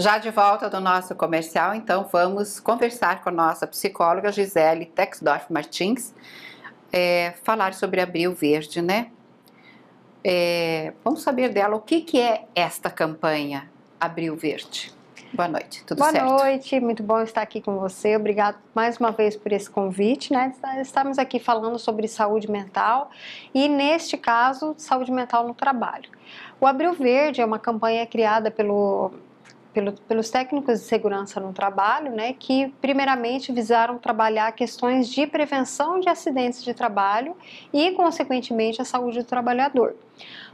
Já de volta do nosso comercial, então vamos conversar com a nossa psicóloga Gisele Texdorf Martins, é, falar sobre Abril Verde, né? É, vamos saber dela o que, que é esta campanha Abril Verde. Boa noite, tudo Boa certo? Boa noite, muito bom estar aqui com você. Obrigado mais uma vez por esse convite, né? Estamos aqui falando sobre saúde mental e, neste caso, saúde mental no trabalho. O Abril Verde é uma campanha criada pelo pelo, pelos técnicos de segurança no trabalho, né, que primeiramente visaram trabalhar questões de prevenção de acidentes de trabalho e, consequentemente, a saúde do trabalhador.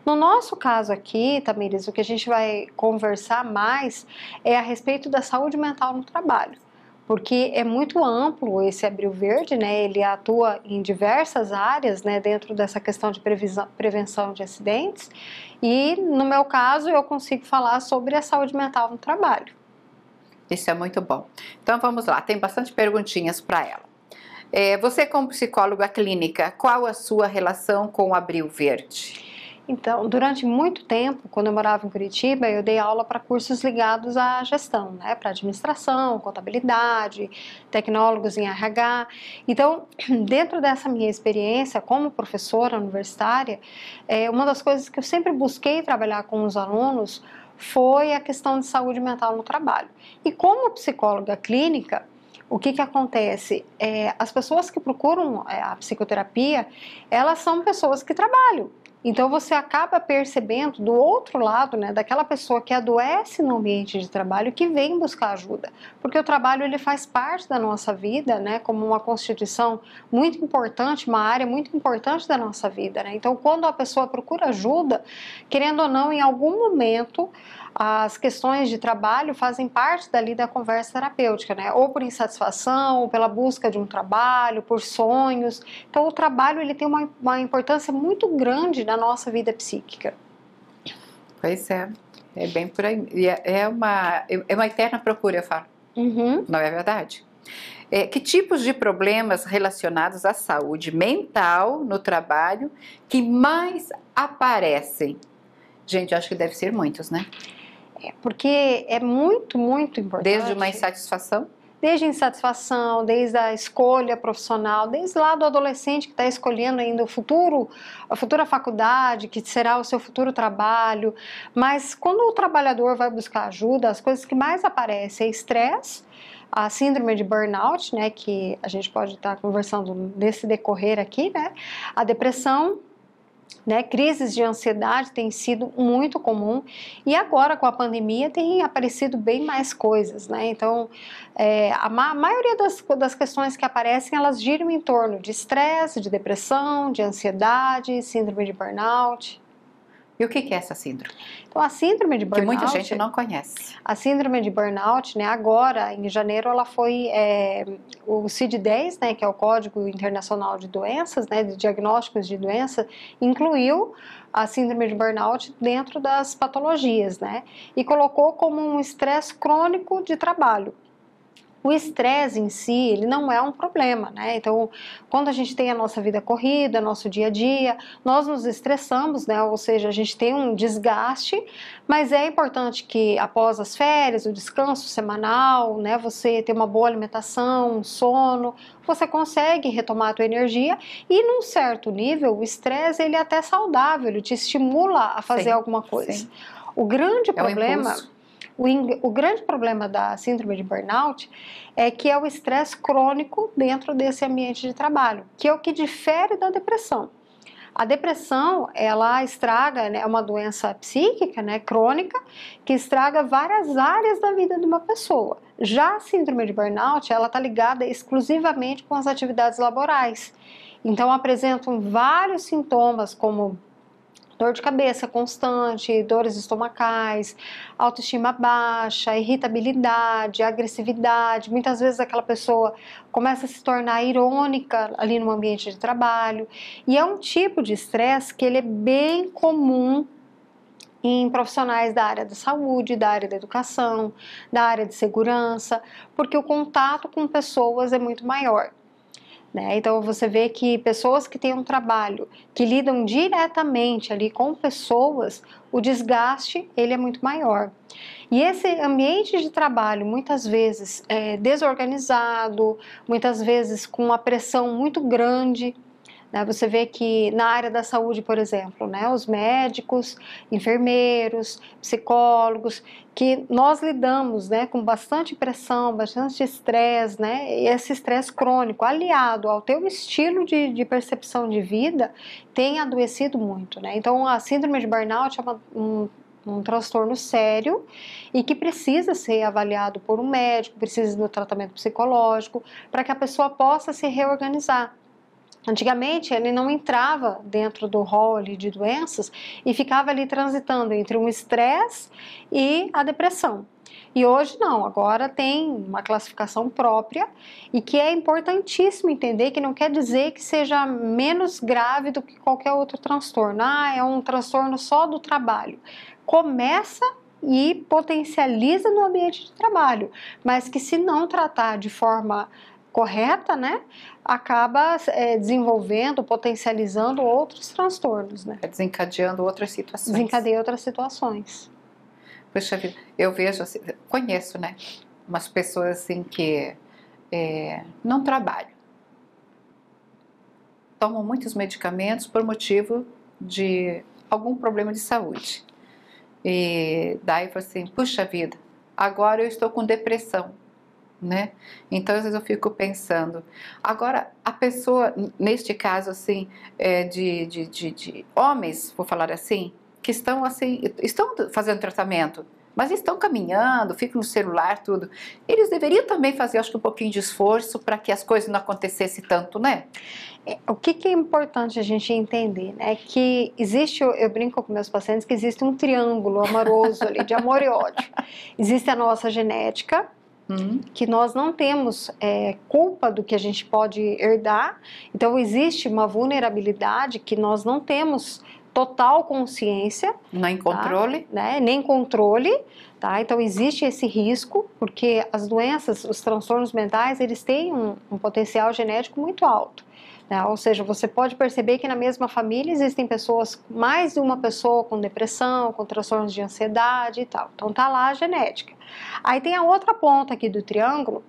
No nosso caso aqui, Tamires, o que a gente vai conversar mais é a respeito da saúde mental no trabalho porque é muito amplo esse Abril Verde, né? Ele atua em diversas áreas, né? Dentro dessa questão de previsão, prevenção de acidentes. E no meu caso, eu consigo falar sobre a saúde mental no trabalho. Isso é muito bom. Então vamos lá, tem bastante perguntinhas para ela. É, você como psicóloga clínica, qual a sua relação com o Abril Verde? Então, durante muito tempo, quando eu morava em Curitiba, eu dei aula para cursos ligados à gestão, né? para administração, contabilidade, tecnólogos em RH. Então, dentro dessa minha experiência como professora universitária, é, uma das coisas que eu sempre busquei trabalhar com os alunos foi a questão de saúde mental no trabalho. E como psicóloga clínica, o que, que acontece? É, as pessoas que procuram é, a psicoterapia, elas são pessoas que trabalham, então você acaba percebendo do outro lado, né, daquela pessoa que adoece no ambiente de trabalho que vem buscar ajuda, porque o trabalho ele faz parte da nossa vida, né, como uma constituição muito importante, uma área muito importante da nossa vida, né? Então quando a pessoa procura ajuda, querendo ou não, em algum momento as questões de trabalho fazem parte dali da conversa terapêutica, né? Ou por insatisfação, ou pela busca de um trabalho, por sonhos. Então, o trabalho ele tem uma, uma importância muito grande na nossa vida psíquica. Pois é, é bem por aí. É, é uma, é uma eterna procura, eu falo. Uhum. Não é verdade? É, que tipos de problemas relacionados à saúde mental no trabalho que mais aparecem? Gente, acho que deve ser muitos, né? É porque é muito, muito importante. Desde uma insatisfação? Desde a insatisfação, desde a escolha profissional, desde lá do adolescente que está escolhendo ainda o futuro, a futura faculdade, que será o seu futuro trabalho. Mas quando o trabalhador vai buscar ajuda, as coisas que mais aparecem é estresse, a síndrome de burnout, né, que a gente pode estar tá conversando nesse decorrer aqui, né, a depressão, né, crises de ansiedade têm sido muito comum e agora com a pandemia tem aparecido bem mais coisas, né? Então, é, a, ma maioria das, das questões que aparecem elas giram em torno de estresse, de depressão, de ansiedade, síndrome de burnout. E o que, é essa síndrome? Então, a síndrome de burnout. Que muita gente não conhece. A síndrome de burnout, né? Agora, em janeiro, ela foi é, o CID-10, né? Que é o Código Internacional de Doenças, né? De Diagnósticos de Doenças, incluiu a síndrome de burnout dentro das patologias, né? E colocou como um estresse crônico de trabalho o estresse em si, ele não é um problema, né? Então, quando a gente tem a nossa vida corrida, nosso dia a dia, nós nos estressamos, né? Ou seja, a gente tem um desgaste, mas é importante que após as férias, o descanso semanal, né, você ter uma boa alimentação, um sono, você consegue retomar a tua energia e num certo nível, o estresse ele é até saudável, ele te estimula a fazer sim, alguma coisa. Sim. O grande é problema o, o grande problema da síndrome de burnout é que é o estresse crônico dentro desse ambiente de trabalho, que é o que difere da depressão. A depressão, ela estraga, né, é uma doença psíquica, né, crônica, que estraga várias áreas da vida de uma pessoa. Já a síndrome de burnout, ela está ligada exclusivamente com as atividades laborais. Então apresentam vários sintomas como dor de cabeça constante, dores estomacais, autoestima baixa, irritabilidade, agressividade. Muitas vezes aquela pessoa começa a se tornar irônica ali no ambiente de trabalho. E é um tipo de estresse que ele é bem comum em profissionais da área da saúde, da área da educação, da área de segurança, porque o contato com pessoas é muito maior. Né? Então você vê que pessoas que têm um trabalho, que lidam diretamente ali com pessoas, o desgaste ele é muito maior. E esse ambiente de trabalho, muitas vezes é desorganizado, muitas vezes com uma pressão muito grande, né? Você vê que na área da saúde, por exemplo, né, os médicos, enfermeiros, psicólogos, que nós lidamos né, com bastante pressão, bastante estresse, né, e esse estresse crônico, aliado ao teu estilo de, de, percepção de vida, tem adoecido muito. Né? Então, a síndrome de burnout é uma, um um transtorno sério e que precisa ser avaliado por um médico, precisa do tratamento psicológico, para que a pessoa possa se reorganizar. Antigamente ele não entrava dentro do rol de doenças e ficava ali transitando entre um estresse e a depressão. E hoje não, agora tem uma classificação própria e que é importantíssimo entender que não quer dizer que seja menos grave do que qualquer outro transtorno. Ah, é um transtorno só do trabalho. Começa e potencializa no ambiente de trabalho, mas que se não tratar de forma correta, né, acaba é, desenvolvendo, potencializando outros transtornos, né? É desencadeando outras situações. Desencadeia outras situações. Puxa vida, eu vejo, assim, conheço, né, umas pessoas assim que é, não trabalham, tomam muitos medicamentos por motivo de algum problema de saúde. E daí fala assim, puxa vida, agora eu estou com depressão né? Então às vezes eu fico pensando. Agora, a pessoa, neste caso assim, é de, de, de, de, homens, vou falar assim, que estão assim, estão fazendo tratamento, mas estão caminhando, ficam no celular, tudo. Eles deveriam também fazer, acho que um pouquinho de esforço para que as coisas não acontecessem tanto, né? É, o que, que, é importante a gente entender, né? Que existe, eu brinco com meus pacientes, que existe um triângulo amoroso ali de amor e ódio. Existe a nossa genética, Uhum. que nós não temos é, culpa do que a gente pode herdar, então existe uma vulnerabilidade que nós não temos total consciência, nem tá? controle, tá? né? nem controle, tá? Então existe esse risco porque as doenças, os transtornos mentais, eles têm um, um potencial genético muito alto. Né? Ou seja, você pode perceber que na mesma família existem pessoas, mais de uma pessoa com depressão, com transtornos de ansiedade e tal. Então tá lá a genética. Aí tem a outra ponta aqui do triângulo,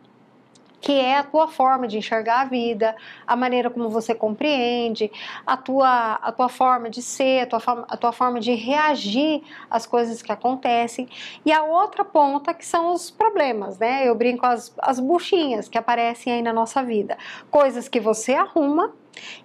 que é a tua forma de enxergar a vida, a maneira como você compreende, a tua, a tua forma de ser, a tua, forma, a tua forma de reagir às coisas que acontecem. E a outra ponta que são os problemas, né? Eu brinco as, as buchinhas que aparecem aí na nossa vida. Coisas que você arruma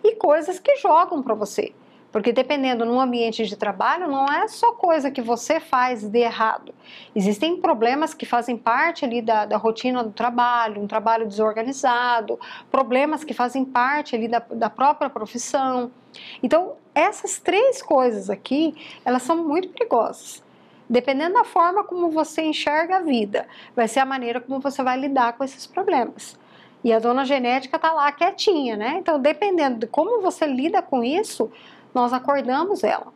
e coisas que jogam para você. Porque dependendo num ambiente de trabalho, não é só coisa que você faz de errado. Existem problemas que fazem parte ali da, da rotina do trabalho, um trabalho desorganizado, problemas que fazem parte ali da, da própria profissão. Então, essas três coisas aqui, elas são muito perigosas dependendo da forma como você enxerga a vida, vai ser a maneira como você vai lidar com esses problemas. E a dona genética está lá quietinha, né? Então, dependendo de como você lida com isso, nós acordamos ela.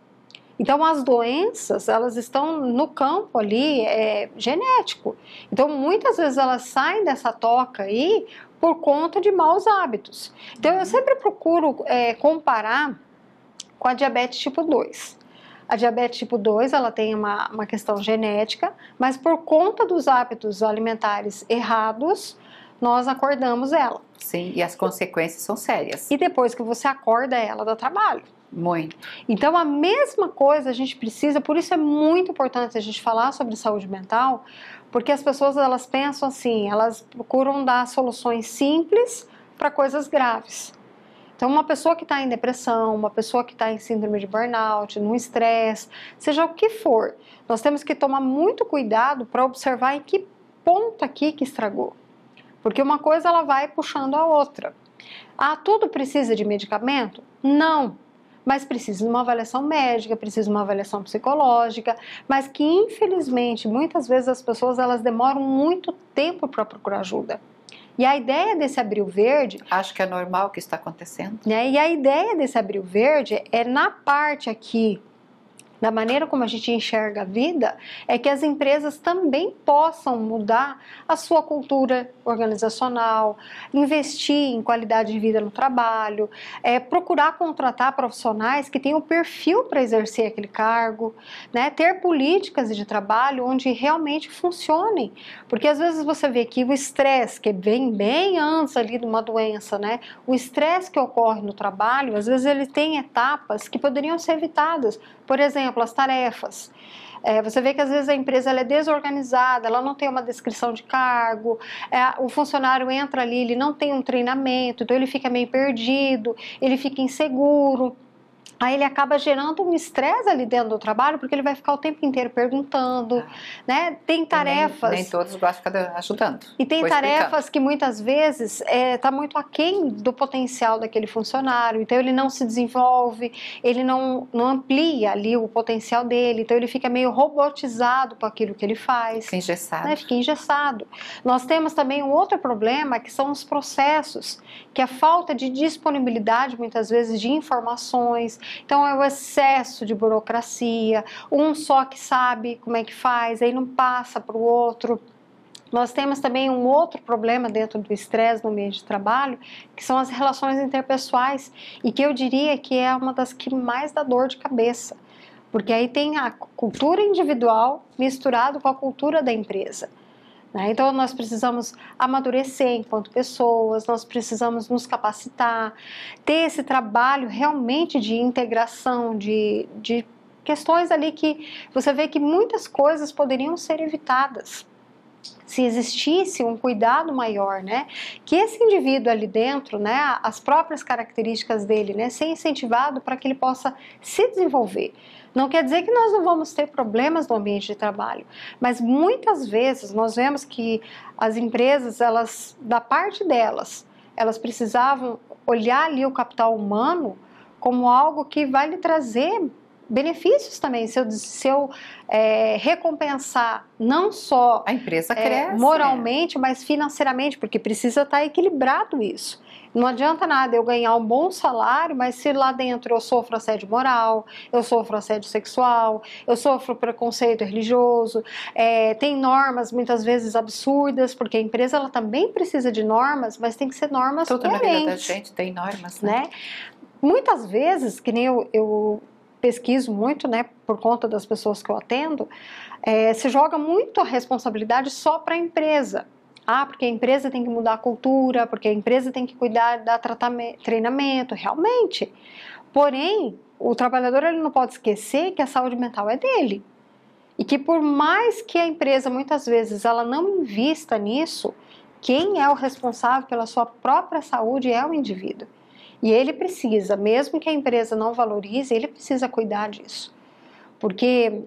Então as doenças elas estão no campo ali é, genético. Então muitas vezes elas saem dessa toca aí por conta de maus hábitos. Então eu sempre procuro é, comparar com a diabetes tipo 2. A diabetes tipo 2 ela tem uma, uma questão genética, mas por conta dos hábitos alimentares errados, nós acordamos ela. Sim, e as consequências são sérias. E depois que você acorda ela, dá trabalho. Muito. Então, a mesma coisa a gente precisa, por isso é muito importante a gente falar sobre saúde mental, porque as pessoas elas pensam assim, elas procuram dar soluções simples para coisas graves. Então, uma pessoa que está em depressão, uma pessoa que está em síndrome de burnout, num estresse, seja o que for, nós temos que tomar muito cuidado para observar em que ponto aqui que estragou. Porque uma coisa ela vai puxando a outra. Ah, tudo precisa de medicamento? Não, mas precisa de uma avaliação médica, precisa de uma avaliação psicológica, mas que infelizmente muitas vezes as pessoas elas demoram muito tempo para procurar ajuda. E a ideia desse abril verde. Acho que é normal o que está acontecendo. Né, e a ideia desse abril verde é na parte aqui da maneira como a gente enxerga a vida, é que as empresas também possam mudar a sua cultura organizacional, investir em qualidade de vida no trabalho, é, procurar contratar profissionais que tenham perfil para exercer aquele cargo, né, ter políticas de trabalho onde realmente funcionem, porque às vezes você vê que o estresse, que vem bem antes ali de uma doença, né, o estresse que ocorre no trabalho, às vezes ele tem etapas que poderiam ser evitadas, por exemplo, exemplo, as tarefas. É, você vê que às vezes a empresa é desorganizada, ela não tem uma descrição de cargo, é, o funcionário entra ali, ele não tem um treinamento, então ele fica meio perdido, ele fica inseguro. Aí ele acaba gerando um estresse ali dentro do trabalho, porque ele vai ficar o tempo inteiro perguntando, né? Tem tarefas... Nem, nem, todos gostam de ficar ajudando. E tem tarefas explicando. que muitas vezes está é, tá muito aquém do potencial daquele funcionário, então ele não se desenvolve, ele não, não amplia ali o potencial dele, então ele fica meio robotizado com aquilo que ele faz. Fica engessado. Né? Fica engessado. Nós temos também um outro problema, que são os processos, que a falta de disponibilidade, muitas vezes, de informações, então é o excesso de burocracia, um só que sabe como é que faz, aí não passa para o outro. Nós temos também um outro problema dentro do estresse no meio de trabalho, que são as relações interpessoais, e que eu diria que é uma das que mais dá dor de cabeça, porque aí tem a cultura individual misturado com a cultura da empresa. Né? Então, nós precisamos amadurecer enquanto pessoas, nós precisamos nos capacitar, ter esse trabalho realmente de integração, de, de questões ali que você vê que muitas coisas poderiam ser evitadas se existisse um cuidado maior, né? Que esse indivíduo ali dentro, né, as próprias características dele, né, ser incentivado para que ele possa se desenvolver. Não quer dizer que nós não vamos ter problemas no ambiente de trabalho, mas muitas vezes nós vemos que as empresas, elas, da parte delas, elas precisavam olhar ali o capital humano como algo que vai lhe trazer benefícios também, se eu, se eu é, recompensar não só a empresa é, cresce, é, moralmente, né? mas financeiramente, porque precisa estar tá equilibrado isso. Não adianta nada eu ganhar um bom salário, mas se lá dentro eu sofro assédio moral, eu sofro assédio sexual, eu sofro preconceito religioso, é, tem normas muitas vezes absurdas, porque a empresa ela também precisa de normas, mas tem que ser normas Toda coerentes. Toda a vida da gente tem normas, né? né? Muitas vezes, que nem eu, eu pesquiso muito, né, por conta das pessoas que eu atendo, é, se joga muito a responsabilidade só para a empresa. Ah, porque a empresa tem que mudar a cultura, porque a empresa tem que cuidar da tratamento, treinamento, realmente. Porém, o trabalhador ele não pode esquecer que a saúde mental é dele. E que por mais que a empresa muitas vezes ela não invista nisso, quem é o responsável pela sua própria saúde é o indivíduo. E ele precisa, mesmo que a empresa não valorize, ele precisa cuidar disso. Porque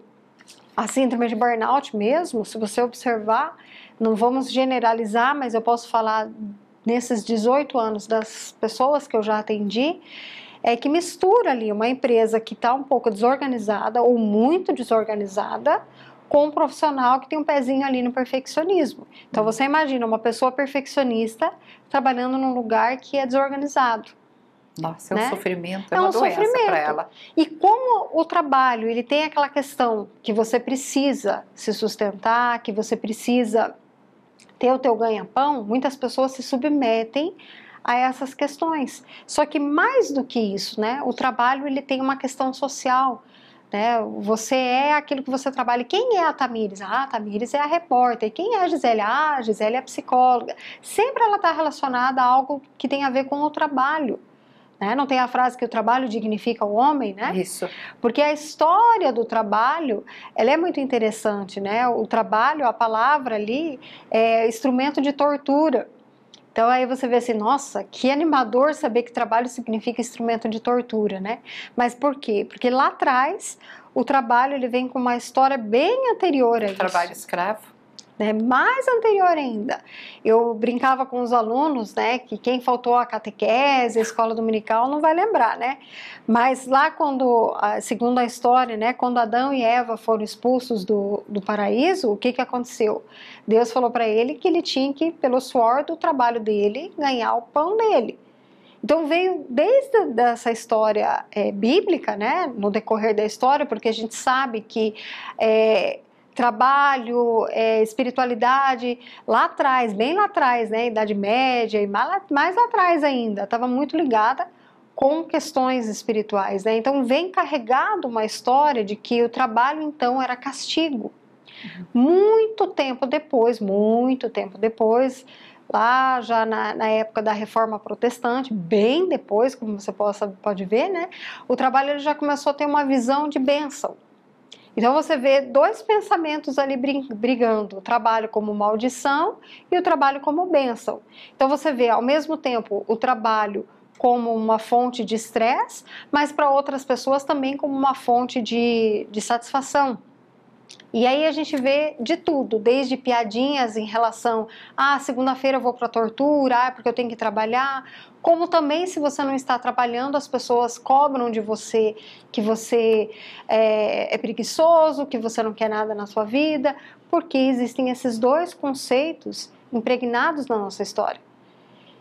a síndrome de burnout mesmo, se você observar, não vamos generalizar, mas eu posso falar nesses 18 anos das pessoas que eu já atendi, é que mistura ali uma empresa que está um pouco desorganizada ou muito desorganizada com um profissional que tem um pezinho ali no perfeccionismo. Então uhum. você imagina uma pessoa perfeccionista trabalhando num lugar que é desorganizado. Nossa, né? é um né? sofrimento, é, é um sofrimento. para ela. E como o trabalho, ele tem aquela questão que você precisa se sustentar, que você precisa ter o teu ganha-pão, muitas pessoas se submetem a essas questões. Só que mais do que isso, né? O trabalho, ele tem uma questão social. Né? Você é aquilo que você trabalha. Quem é a Tamires? Ah, a Tamires é a repórter. Quem é a Gisele? Ah, a Gisele é a psicóloga. Sempre ela está relacionada a algo que tem a ver com o trabalho. Né? Não tem a frase que o trabalho dignifica o homem, né? Isso. Porque a história do trabalho, ela é muito interessante, né? O trabalho, a palavra ali, é instrumento de tortura. Então aí você vê assim, nossa, que animador saber que trabalho significa instrumento de tortura, né? Mas por quê? Porque lá atrás o trabalho ele vem com uma história bem anterior a isso. Trabalho escravo né, mais anterior ainda. Eu brincava com os alunos, né, que quem faltou a catequese, a escola dominical, não vai lembrar, né? Mas lá quando, segundo a história, né, quando Adão e Eva foram expulsos do, do paraíso, o que que aconteceu? Deus falou para ele que ele tinha que, pelo suor do trabalho dele, ganhar o pão dele. Então veio desde essa história é, bíblica, né, no decorrer da história, porque a gente sabe que é, trabalho, é, espiritualidade, lá atrás, bem lá atrás, né, Idade Média e mais, mais lá atrás ainda, estava muito ligada com questões espirituais, né? Então vem carregado uma história de que o trabalho então era castigo. Muito tempo depois, muito tempo depois, lá já na, na, época da reforma protestante, bem depois, como você possa, pode ver, né? O trabalho já começou a ter uma visão de bênção. Então você vê dois pensamentos ali brigando: o trabalho como maldição e o trabalho como bênção. Então você vê ao mesmo tempo o trabalho como uma fonte de estresse, mas para outras pessoas também como uma fonte de, de satisfação. E aí a gente vê de tudo, desde piadinhas em relação a ah, segunda-feira eu vou para tortura, ah, porque eu tenho que trabalhar, como também se você não está trabalhando, as pessoas cobram de você que você é, é preguiçoso, que você não quer nada na sua vida, porque existem esses dois conceitos impregnados na nossa história.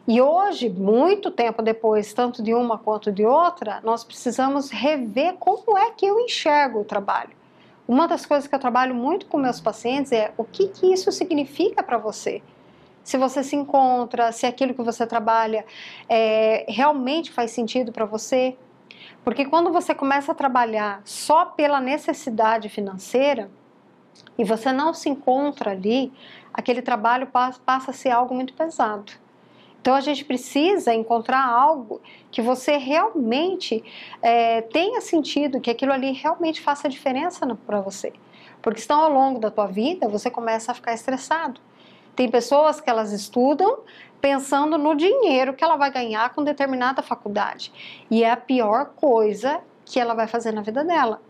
E hoje, muito tempo depois, tanto de uma quanto de outra, nós precisamos rever como é que eu enxergo o trabalho uma das coisas que eu trabalho muito com meus pacientes é o que, que isso significa para você. Se você se encontra, se aquilo que você trabalha é, realmente faz sentido para você. Porque quando você começa a trabalhar só pela necessidade financeira e você não se encontra ali, aquele trabalho passa a ser algo muito pesado. Então a gente precisa encontrar algo que você realmente é, tenha sentido, que aquilo ali realmente faça diferença para você. Porque senão ao longo da tua vida você começa a ficar estressado. Tem pessoas que elas estudam pensando no dinheiro que ela vai ganhar com determinada faculdade. E é a pior coisa que ela vai fazer na vida dela.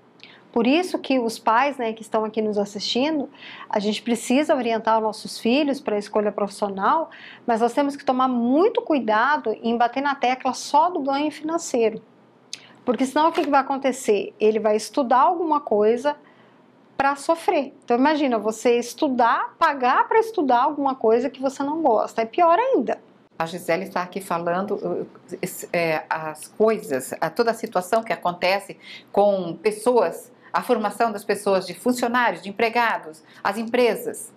Por isso que os pais né, que estão aqui nos assistindo, a gente precisa orientar os nossos filhos para a escolha profissional, mas nós temos que tomar muito cuidado em bater na tecla só do ganho financeiro. Porque senão o que, vai acontecer? Ele vai estudar alguma coisa para sofrer. Então imagina você estudar, pagar para estudar alguma coisa que você não gosta. É pior ainda. A Gisele está aqui falando uh, uh, é, as coisas, toda a situação que acontece com pessoas a formação das pessoas, de funcionários, de empregados, as empresas.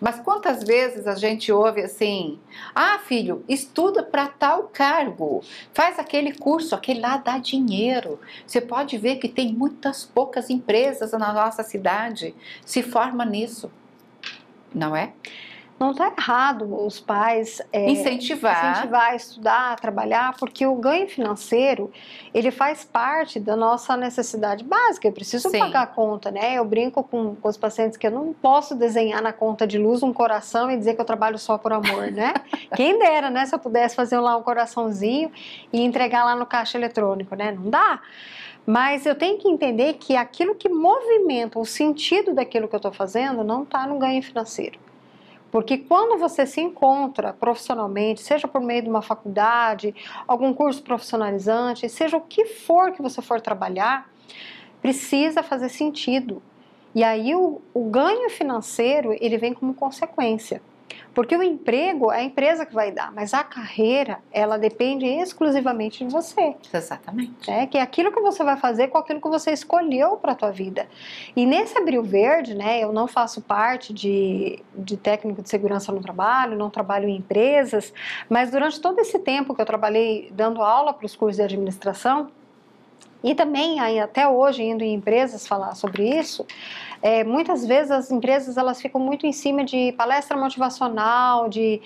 Mas quantas vezes a gente ouve assim: ah, filho, estuda para tal cargo, faz aquele curso, aquele lá dá dinheiro. Você pode ver que tem muitas poucas empresas na nossa cidade se forma nisso, não é? não está errado os pais é, incentivar. incentivar, estudar, trabalhar, porque o ganho financeiro ele faz parte da nossa necessidade básica. Eu preciso Sim. pagar a conta, né? Eu brinco com, com os pacientes que eu não posso desenhar na conta de luz um coração e dizer que eu trabalho só por amor, né? Quem dera, né? Se eu pudesse fazer lá um coraçãozinho e entregar lá no caixa eletrônico, né? Não dá. Mas eu tenho que entender que aquilo que movimenta o sentido daquilo que eu estou fazendo não está no ganho financeiro. Porque quando você se encontra profissionalmente, seja por meio de uma faculdade, algum curso profissionalizante, seja o que for que você for trabalhar, precisa fazer sentido. E aí o, o ganho financeiro ele vem como consequência. Porque o emprego é a empresa que vai dar, mas a carreira, ela depende exclusivamente de você. Exatamente. Né? Que é aquilo que você vai fazer com aquilo que você escolheu para a tua vida. E nesse Abril Verde, né, eu não faço parte de, de técnico de segurança no trabalho, não trabalho em empresas, mas durante todo esse tempo que eu trabalhei dando aula para os cursos de administração, e também até hoje indo em empresas falar sobre isso, é, muitas vezes as empresas elas ficam muito em cima de palestra motivacional, de,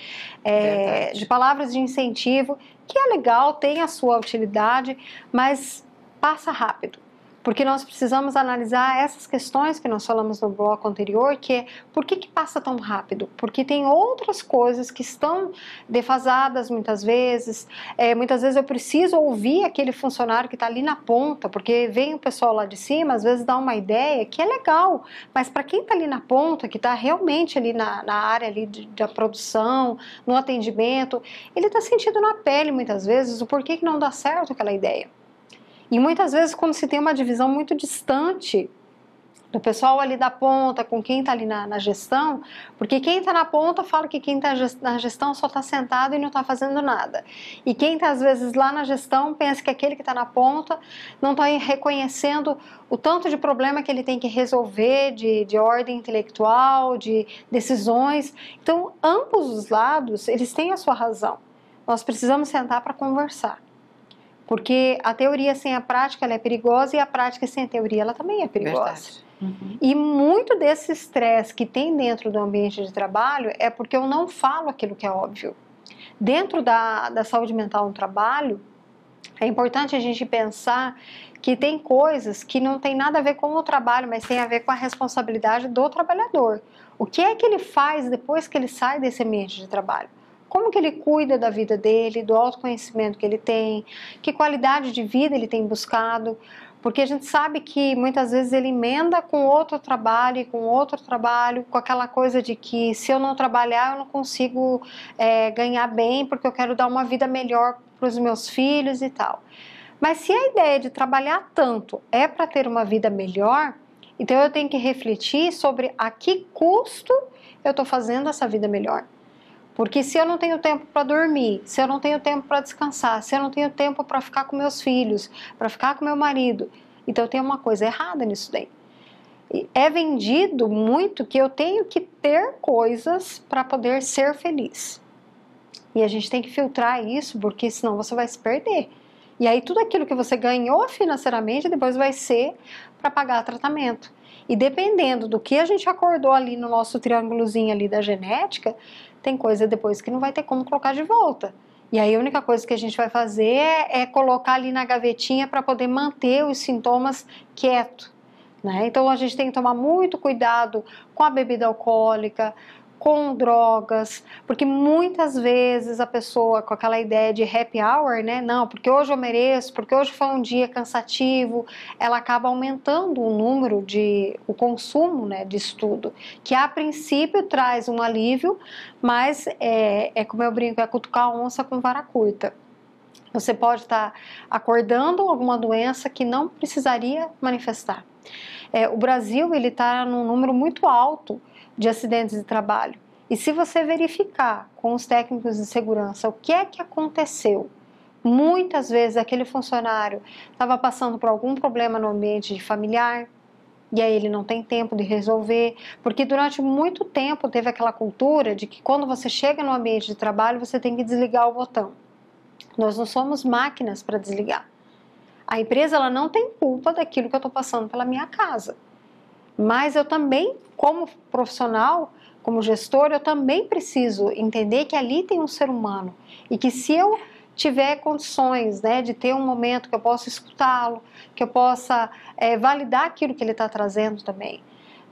é, de palavras de incentivo, que é legal, tem a sua utilidade, mas passa rápido porque nós precisamos analisar essas questões que nós falamos no bloco anterior, que é por que, que passa tão rápido? Porque tem outras coisas que estão defasadas muitas vezes, é, muitas vezes eu preciso ouvir aquele funcionário que está ali na ponta, porque vem o pessoal lá de cima, às vezes dá uma ideia que é legal, mas para quem está ali na ponta, que está realmente ali na, na área ali de, da produção, no atendimento, ele está sentindo na pele muitas vezes o porquê que não dá certo aquela ideia. E muitas vezes, quando se tem uma divisão muito distante do pessoal ali da ponta, com quem está ali na, na, gestão, porque quem está na ponta fala que quem tá está na gestão só está sentado e não está fazendo nada. E quem está, às vezes, lá na gestão pensa que aquele que está na ponta não está reconhecendo o tanto de problema que ele tem que resolver, de, de ordem intelectual, de decisões. Então, ambos os lados, eles têm a sua razão. Nós precisamos sentar para conversar. Porque a teoria sem a prática é perigosa e a prática sem a teoria ela também é perigosa. Uhum. E muito desse estresse que tem dentro do ambiente de trabalho é porque eu não falo aquilo que é óbvio. Dentro da, da saúde mental no trabalho, é importante a gente pensar que tem coisas que não tem nada a ver com o trabalho, mas tem a ver com a responsabilidade do trabalhador. O que é que ele faz depois que ele sai desse ambiente de trabalho? como que ele cuida da vida dele, do autoconhecimento que ele tem, que qualidade de vida ele tem buscado, porque a gente sabe que muitas vezes ele emenda com outro trabalho, com outro trabalho, com aquela coisa de que se eu não trabalhar eu não consigo é, ganhar bem, porque eu quero dar uma vida melhor para os meus filhos e tal. Mas se a ideia de trabalhar tanto é para ter uma vida melhor, então eu tenho que refletir sobre a que custo eu estou fazendo essa vida melhor. Porque se eu não tenho tempo para dormir, se eu não tenho tempo para descansar, se eu não tenho tempo para ficar com meus filhos, para ficar com meu marido, então tem uma coisa errada nisso daí. É vendido muito que eu tenho que ter coisas para poder ser feliz. E a gente tem que filtrar isso, porque senão você vai se perder. E aí tudo aquilo que você ganhou financeiramente depois vai ser para pagar tratamento. E dependendo do que a gente acordou ali no nosso triângulozinho ali da genética, tem coisa depois que não vai ter como colocar de volta. E aí a única coisa que a gente vai fazer é, é colocar ali na gavetinha para poder manter os sintomas quieto. Né? Então a gente tem que tomar muito cuidado com a bebida alcoólica, com drogas, porque muitas vezes a pessoa com aquela ideia de happy hour, né? Não, porque hoje eu mereço, porque hoje foi um dia cansativo, ela acaba aumentando o número de o consumo, né, de estudo, que a princípio traz um alívio, mas é, é como eu brinco, é cutucar a onça com vara curta. Você pode estar acordando alguma doença que não precisaria manifestar. É, o Brasil ele está num número muito alto de acidentes de trabalho. E se você verificar com os técnicos de segurança o que é que aconteceu, muitas vezes aquele funcionário estava passando por algum problema no ambiente familiar, e aí ele não tem tempo de resolver, porque durante muito tempo teve aquela cultura de que quando você chega no ambiente de trabalho você tem que desligar o botão. Nós não somos máquinas para desligar. A empresa ela não tem culpa daquilo que eu estou passando pela minha casa. Mas eu também, como profissional, como gestor, eu também preciso entender que ali tem um ser humano e que se eu tiver condições né, de ter um momento que eu possa escutá-lo, que eu possa é, validar aquilo que ele está trazendo também.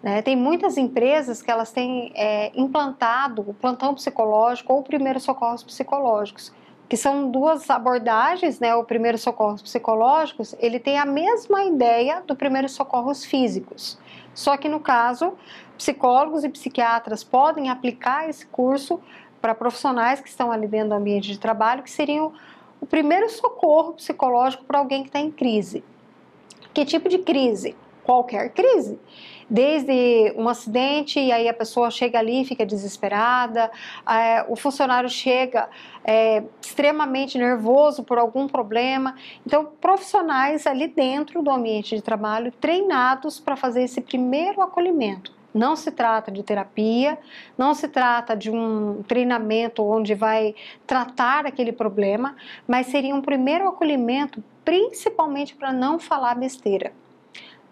Né? Tem muitas empresas que elas têm é, implantado o plantão psicológico ou primeiros socorros psicológicos que são duas abordagens, né? O primeiro socorros psicológicos, ele tem a mesma ideia do primeiro socorros físicos. Só que no caso, psicólogos e psiquiatras podem aplicar esse curso para profissionais que estão ali dentro do ambiente de trabalho, que seriam o primeiro socorro psicológico para alguém que está em crise. Que tipo de crise? qualquer crise. Desde um acidente, e aí a pessoa chega ali fica desesperada, é, o funcionário chega é, extremamente nervoso por algum problema. Então, profissionais ali dentro do ambiente de trabalho treinados para fazer esse primeiro acolhimento. Não se trata de terapia, não se trata de um treinamento onde vai tratar aquele problema, mas seria um primeiro acolhimento, principalmente para não falar besteira.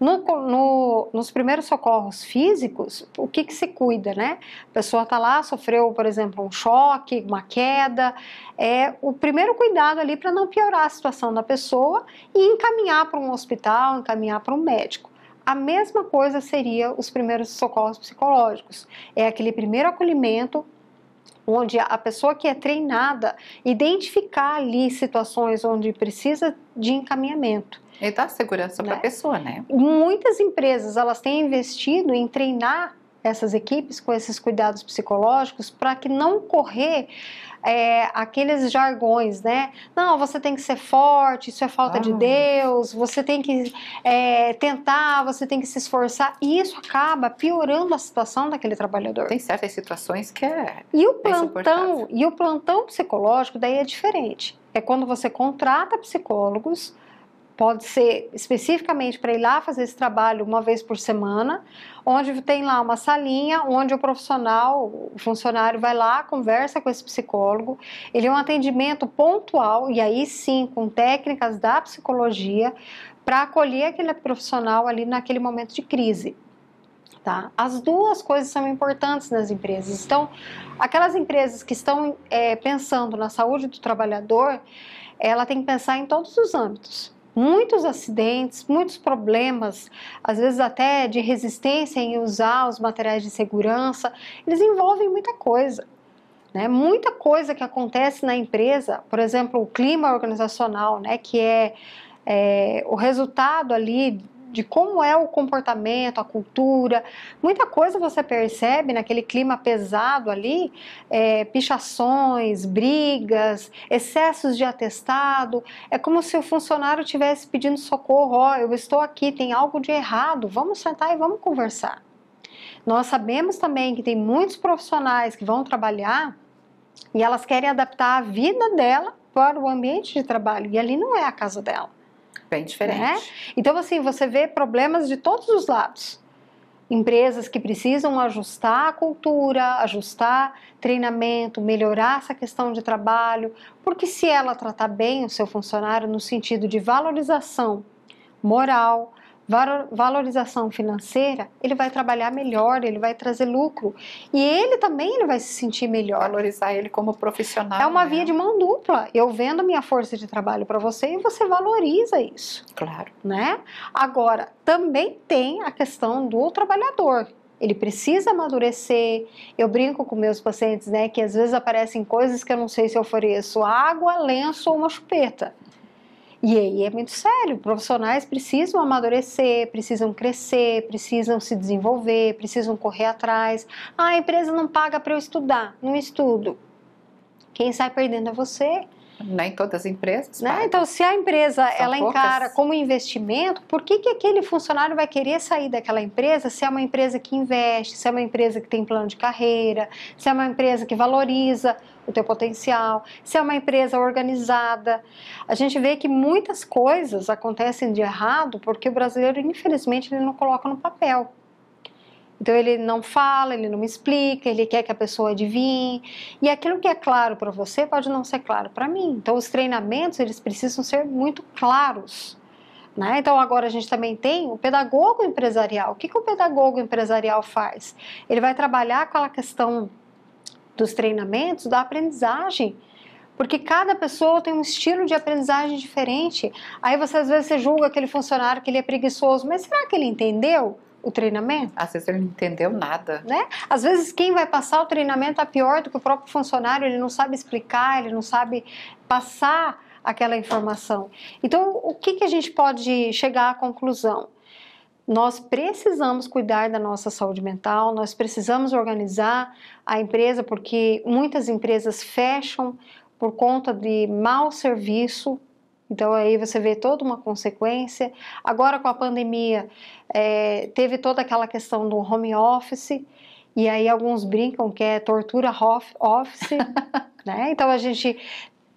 No, no, nos primeiros socorros físicos, o que, que se cuida, né? A pessoa está lá, sofreu, por exemplo, um choque, uma queda. É o primeiro cuidado ali para não piorar a situação da pessoa e encaminhar para um hospital, encaminhar para um médico. A mesma coisa seria os primeiros socorros psicológicos. É aquele primeiro acolhimento onde a pessoa que é treinada identificar ali situações onde precisa de encaminhamento. E dá segurança né? para a pessoa, né? Muitas empresas elas têm investido em treinar essas equipes com esses cuidados psicológicos para que não correr é, aqueles jargões, né? Não, você tem que ser forte, isso é falta ah. de Deus, você tem que é, tentar, você tem que se esforçar. E isso acaba piorando a situação daquele trabalhador. Tem certas situações que é. E o é plantão, e o plantão psicológico daí é diferente. É quando você contrata psicólogos Pode ser especificamente para ir lá fazer esse trabalho uma vez por semana, onde tem lá uma salinha onde o profissional, o funcionário vai lá, conversa com esse psicólogo. Ele é um atendimento pontual e aí sim com técnicas da psicologia para acolher aquele profissional ali naquele momento de crise. Tá? As duas coisas são importantes nas empresas. Então, aquelas empresas que estão é, pensando na saúde do trabalhador, ela tem que pensar em todos os âmbitos muitos acidentes, muitos problemas, às vezes até de resistência em usar os materiais de segurança, eles envolvem muita coisa. Né? Muita coisa que acontece na empresa, por exemplo, o clima organizacional, né? que é, é o resultado ali de como é o comportamento, a cultura. Muita coisa você percebe naquele clima pesado ali, é, pichações, brigas, excessos de atestado. É como se o funcionário estivesse pedindo socorro, ó, oh, eu estou aqui, tem algo de errado, vamos sentar e vamos conversar. Nós sabemos também que tem muitos profissionais que vão trabalhar e elas querem adaptar a vida dela para o ambiente de trabalho e ali não é a casa dela. Bem diferente. Né? Então, assim, você vê problemas de todos os lados. Empresas que precisam ajustar a cultura, ajustar treinamento, melhorar essa questão de trabalho, porque se ela tratar bem o seu funcionário no sentido de valorização moral, valorização financeira, ele vai trabalhar melhor, ele vai trazer lucro e ele também ele vai se sentir melhor. Valorizar ele como profissional. É uma né? via de mão dupla. Eu vendo minha força de trabalho para você e você valoriza isso. Claro. Né? Agora, também tem a questão do trabalhador, ele precisa amadurecer. Eu brinco com meus pacientes, né, que às vezes aparecem coisas que eu não sei se eu ofereço água, lenço ou uma chupeta. E aí é muito sério, profissionais precisam amadurecer, precisam crescer, precisam se desenvolver, precisam correr atrás. Ah, a empresa não paga para eu estudar, não estudo. Quem sai perdendo é você nem né, todas as empresas. Né? Então, se a empresa São ela poucas. encara como investimento, por que, que aquele funcionário vai querer sair daquela empresa se é uma empresa que investe, se é uma empresa que tem plano de carreira, se é uma empresa que valoriza o teu potencial, se é uma empresa organizada. A gente vê que muitas coisas acontecem de errado porque o brasileiro, infelizmente, ele não coloca no papel. Então ele não fala, ele não me explica, ele quer que a pessoa adivinhe. E aquilo que é claro para você pode não ser claro para mim. Então os treinamentos eles precisam ser muito claros. Né? Então agora a gente também tem o pedagogo empresarial. O que, que o pedagogo empresarial faz? Ele vai trabalhar com a questão dos treinamentos, da aprendizagem porque cada pessoa tem um estilo de aprendizagem diferente. Aí você às vezes você julga aquele funcionário que ele é preguiçoso, mas será que ele entendeu? o treinamento. Às vezes ele não entendeu nada. Né? Às vezes quem vai passar o treinamento é pior do que o próprio funcionário, ele não sabe explicar, ele não sabe passar aquela informação. Então, o que, que a gente pode chegar à conclusão? Nós precisamos cuidar da nossa saúde mental, nós precisamos organizar a empresa, porque muitas empresas fecham por conta de mau serviço, então aí você vê toda uma consequência. Agora com a pandemia é, teve toda aquela questão do home office e aí alguns brincam que é tortura office, né? Então a gente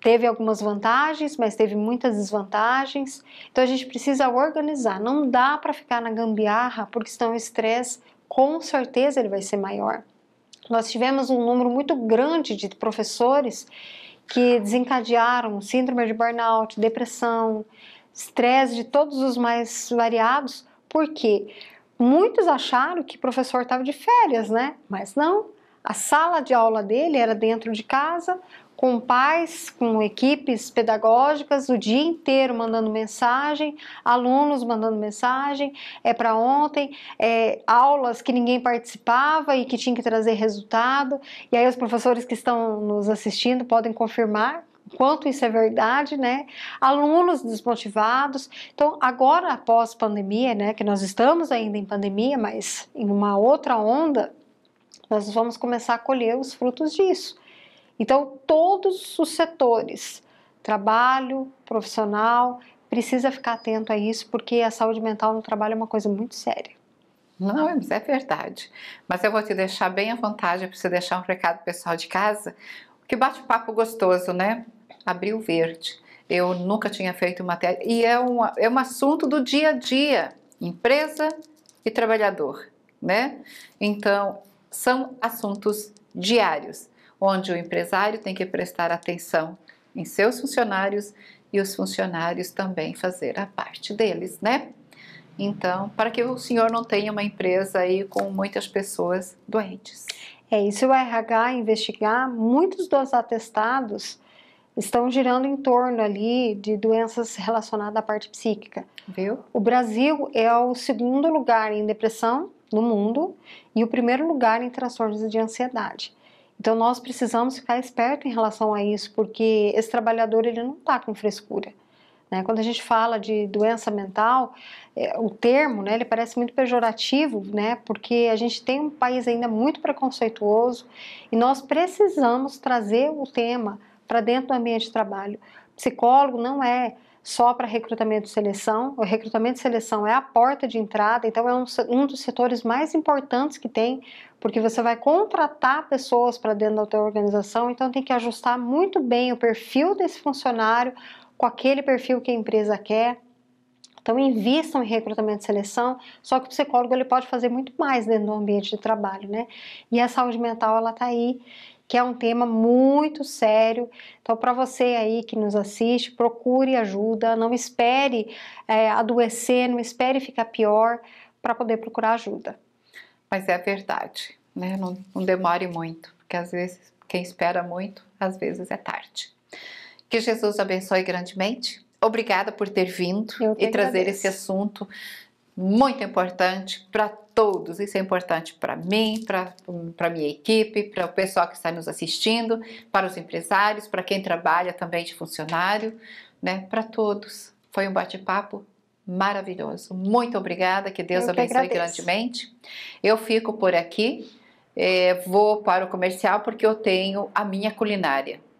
teve algumas vantagens, mas teve muitas desvantagens. Então a gente precisa organizar. Não dá para ficar na gambiarra, porque senão o estresse com certeza ele vai ser maior. Nós tivemos um número muito grande de professores que desencadearam síndrome de burnout, depressão, estresse de todos os mais variados, porque muitos acharam que o professor estava de férias, né? Mas não. A sala de aula dele era dentro de casa, com pais, com equipes pedagógicas, o dia inteiro mandando mensagem, alunos mandando mensagem, é para ontem, é, aulas que ninguém participava e que tinha que trazer resultado. E aí os professores que estão nos assistindo podem confirmar quanto isso é verdade, né? Alunos desmotivados. Então, agora após pandemia, né, que nós estamos ainda em pandemia, mas em uma outra onda, nós vamos começar a colher os frutos disso. Então, todos os setores, trabalho, profissional, precisa ficar atento a isso, porque a saúde mental no trabalho é uma coisa muito séria. Não, é verdade. Mas eu vou te deixar bem à vontade para você deixar um recado pessoal de casa. Que bate-papo gostoso, né? Abril Verde. Eu nunca tinha feito matéria. E é um, é um assunto do dia a dia, empresa e trabalhador, né? Então, são assuntos diários onde o empresário tem que prestar atenção em seus funcionários e os funcionários também fazer a parte deles, né? Então, para que o senhor não tenha uma empresa aí com muitas pessoas doentes. É isso, o RH investigar, muitos dos atestados estão girando em torno ali de doenças relacionadas à parte psíquica. Viu? O Brasil é o segundo lugar em depressão no mundo e o primeiro lugar em transtornos de ansiedade. Então nós precisamos ficar esperto em relação a isso, porque esse trabalhador ele não está com frescura. Né? Quando a gente fala de doença mental, é, o termo né, ele parece muito pejorativo, né, porque a gente tem um país ainda muito preconceituoso e nós precisamos trazer o tema para dentro do ambiente de trabalho. Psicólogo não é só para recrutamento e seleção. O recrutamento e seleção é a porta de entrada, então é um, um dos setores mais importantes que tem, porque você vai contratar pessoas para dentro da tua organização, então tem que ajustar muito bem o perfil desse funcionário com aquele perfil que a empresa quer. Então, invistam em recrutamento e seleção, só que o psicólogo ele pode fazer muito mais dentro do ambiente de trabalho, né? E a saúde mental, ela está aí que é um tema muito sério. Então, para você aí que nos assiste, procure ajuda, não espere é, adoecer, não espere ficar pior para poder procurar ajuda. Mas é verdade, né? Não, não demore muito, porque às vezes quem espera muito, às vezes é tarde. Que Jesus abençoe grandemente. Obrigada por ter vindo e trazer agradeço. esse assunto muito importante para todos. Isso é importante para mim, para minha equipe, para o pessoal que está nos assistindo, para os empresários, para quem trabalha também de funcionário, né? Para todos. Foi um bate-papo maravilhoso. Muito obrigada, que Deus abençoe grandemente. Eu fico por aqui. É, vou para o comercial porque eu tenho a minha culinária.